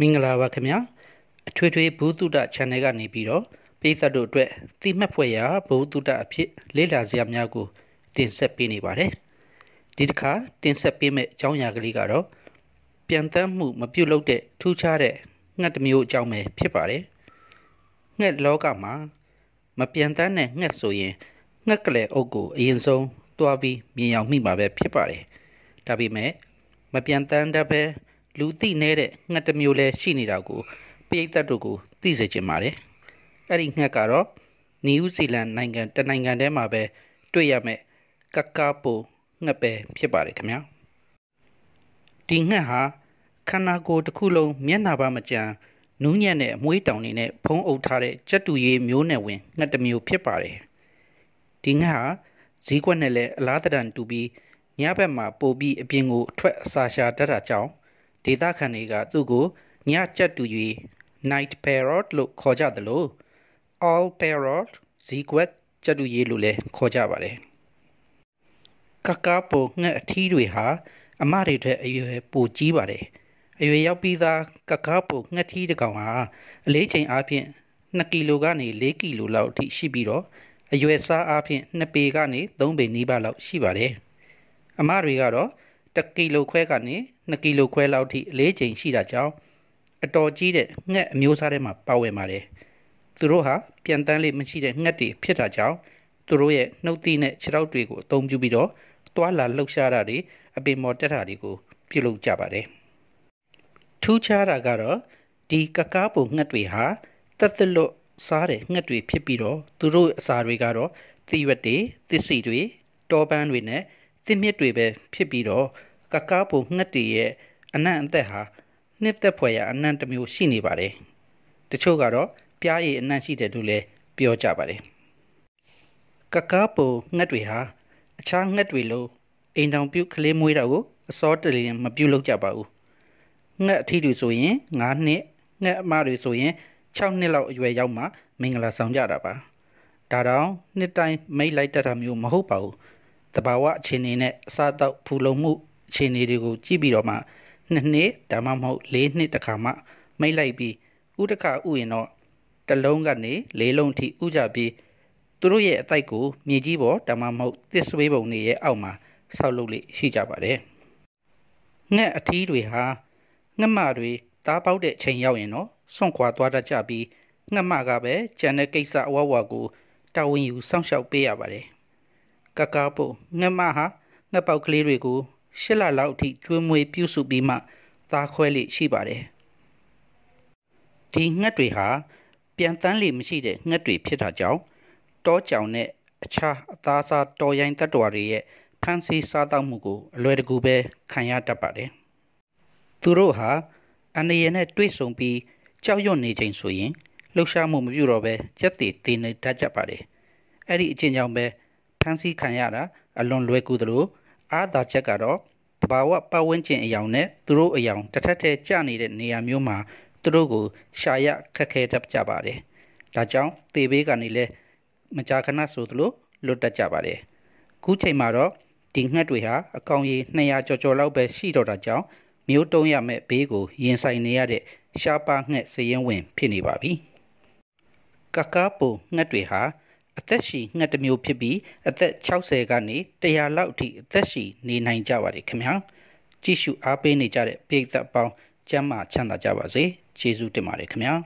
မင်္ဂလာပါခင်ဗျာအထွေထွေဘုသူတ channel ကနေပြီးတော့ပိသက်တို့အတွက်တိမှတ်ဖွယ်ရာဘုသူတအဖြစ်လေ့လာစရာများကိုတင်ဆက်ပေးနေပါတယ်ဒီတစ်ခါတင်ဆက်ပေးမယ့်အကြောင်းအရာကလေးကတော့ပြန်တမ်းမှုမပြုတ်လုတဲ့ထူးခြားတဲ့ငှက်တစ်မျိုးအကြောင်းပဲဖြစ်ပါတယ်ငှက်လောကမှာမပြန်တမ်းတဲ့ငှက်ဆိုရင်ငှက်ကလေးအုပ်ကိုအရင်ဆုံးတွားပြီးမြင်အောင်မိမှာပဲဖြစ်ပါတယ်ဒါပေမဲ့မပြန်တမ်းတဲ့လူသိနေတဲ့ငှက်တစ်မျိုးလည်းရှိနေတာကိုပရိသတ်တို့ကိုသိစေချင်ပါတယ်။အဲ့ဒီငှက်ကတော့နယူးဇီလန်နိုင်ငံတနိုင်ငံထဲမှာပဲတွေ့ရမယ့်ကကာပိုငှက်ပဲဖြစ်ပါတယ်ခင်ဗျာ။ဒီငှက်ဟာခန္ဓာကိုယ်တစ်ခုလုံးမျက်နှာပါမကျန်နူးညံ့တဲ့အမွှေးတောင်တွေနဲ့ဖုံးအုပ်ထားတဲ့ကြက်တူရည်မျိုးနယ်ဝင်ငှက်တစ်မျိုးဖြစ်ပါတယ်။ဒီငှက်ဟာဈေးကွက်နဲ့လည်းအလားတန်တူပြီးညဘက်မှာပို့ပြီးအပြင်ကိုအထွက်အစာရှာတတ်တာကြောင့်ဒေသခံတွေကသူ့ကိုညကြက်တူ၍ night parrot လို့ခေါ်ကြသလို all parrot ဇီကွက်ကြက်တူရေးလို့လည်းခေါ်ကြပါတယ်ကကာပိုငှက်အထီးတွေဟာအမတွေထက်အရွယ်ပိုကြီးပါတယ်အရွယ်ရောက်ပြီးသားကကာပိုငှက်ထီးတစ်ကောင်ဟာအလေးချိန်အားဖြင့်2ကီလိုကနေ4ကီလိုလောက်အထိရှိပြီးတော့အရွယ်စားအားဖြင့်2ပေကနေ3ပေနီးပါးလောက်ရှိပါတယ်အမတွေကတော့1ကီလိုခွဲကနေ2ကီလိုခွဲလောက်ထိအလေးချိန်ရှိတာကြောင့်အတော်ကြီးတဲ့ငှက်အမျိုးအစားတွေမှာပါဝင်ပါတယ်သူတို့ဟာပြန်တန်းလေးမရှိတဲ့ငှက်တွေဖြစ်တာကြောင့်သူတို့ရဲ့နှုတ်သီးနဲ့ခြေထောက်တွေကိုအသုံးပြုပြီးတော့သွာလာလှုပ်ရှားတာတွေအပင်ပေါ်တက်တာတွေကိုပြုလုပ်ကြပါတယ်ထူးခြားတာကတော့ဒီကကားပုံငှက်တွေဟာတက်တက်လွတ်စားတဲ့ငှက်တွေဖြစ်ပြီးတော့သူတို့အစာတွေကတော့သီးရွက်တွေသစ်စီတွေတောပန်းတွေနဲ့သစ်မြစ်တွေပဲဖြစ်ပြီးတော့ကကားပုံငှက်တွေရဲ့အနံ့အသက်ဟာနှစ်သက်ဖွယ်ရာအနံ့တစ်မျိုးရှိနေပါတယ်။တချို့ကတော့ပြားရည်အနံ့ရှိတယ်လို့လည်းပြောကြပါတယ်။ကကားပုံငှက်တွေဟာအခြားငှက်တွေလိုအိမ်တောင်ပြုတ်ကလေးမွေးတာကိုအစောတလျင်မပြုတ်လောက်ကြပါဘူး။ငှက်အထီးတွေဆိုရင်9နှစ်ငှက်အမတွေဆိုရင်6နှစ်လောက်အရွယ်ရောက်မှ မင်္ဂလာဆောင်ကြတာပါ။ဒါတောင်နှစ်တိုင်းမိတ်လိုက်တတ်တာမျိုးမဟုတ်ပါဘူး။တဘာဝအခြေအနေနဲ့အစားအသောက်ဖူလုံမှုအခြေအနေတွေကို ကြည့်ပြီးတော့မှနှစ်နှစ်ဒါမှမဟုတ်လေးနှစ်တခါမှ မိတ်လိုက်ပြီးဥတခဥရင်တော့တလုံးကနေလေးလုံးထိဥကြပြီးသူတို့ရဲ့အတိုက်ကို မြေကြီးပေါ်ဒါမှမဟုတ် သစ်ဆွေးပုံတွေရဲ့အောက်မှာဆောက်လုပ်လေရှိကြပါတယ်။ငှက်အထီးတွေဟာငှက်မတွေတားပေါက်တဲ့ချိန်ရောက်ရင်တော့စွန့်ခွာသွားတတ်ကြပြီးငှက်မကပဲကြံတဲ့ကိစ္စအဝဝကိုတာဝန်ယူစောင့်ရှောက်ပေးရပါတယ်။ကကားပို့ငှက်မဟာငှက်ပေါက်ကလေးတွေကို၈လလောက်အထိကျွေးမွေးပြုစုပြီးမှသားခွဲလေရှိပါတယ်။ဒီငှက်တွေဟာ ပြန်တန်းလေမရှိတဲ့ငှက်တွေဖြစ်တာကြောင့်တောကြောင်နဲ့အခြားအသားစားတော်ရိုင်းတတ္တဝါတွေရဲ့ဖန်ဆီးစားတောက်မှုကိုအလွယ်တကူပဲခံရတတ်ပါတယ်။သူတို့ဟာ အန္တရာယ်နဲ့တွေ့ဆုံပြီးကြောက်ရွံ့နေချိန်ဆိုရင်လှုပ်ရှားမှုမပြုတော့ပဲကြက်တည်တည်နေတတ်ကြပါတယ်။အဲ့ဒီအချင်းကြောင့်ပဲဖမ်းဆီးခံရတာအလွန်လွယ်ကူသလိုအားသာချက်ကတော့တဘာဝပတ်ဝန်းကျင်အယောင်နဲ့သူတို့အယောင်တစ်ထပ်တည်းကျနေတဲ့နေရာမျိုးမှာသူတို့ကိုရှာရခက်ခဲတတ်ကြပါတယ်။ဒါကြောင့်တေဘေးကနေလဲမကြာခဏဆိုသလိုလွတ်တက်ကြပါတယ်။ခုချိန်မှာတော့ဒီငှက်တွေဟာအကောင်ရေ200ကျော်ကျော်လောက်ပဲရှိတော့တာကြောင့်မျိုးတုံးရမဲ့ဘေးကိုရင်ဆိုင်နေရတဲ့ရှားပါငှက်စည်ရင်ဝင်ဖြစ်နေပါပြီ။ကကားပူငှက်တွေဟာအသက်ရှည်ငှက်တစ်မျိုးဖြစ်ပြီးအသက်60ကနေ100လောက်အထိအသက်ရှည်နေနိုင်ကြပါတယ်ခင်ဗျာကြည့်ရှုအားပေးနေကြတဲ့ပိဋကတ်ပေါင်းကျမ်းမာချမ်းသာကြပါစေကျေးဇူးတင်ပါတယ်ခင်ဗျာ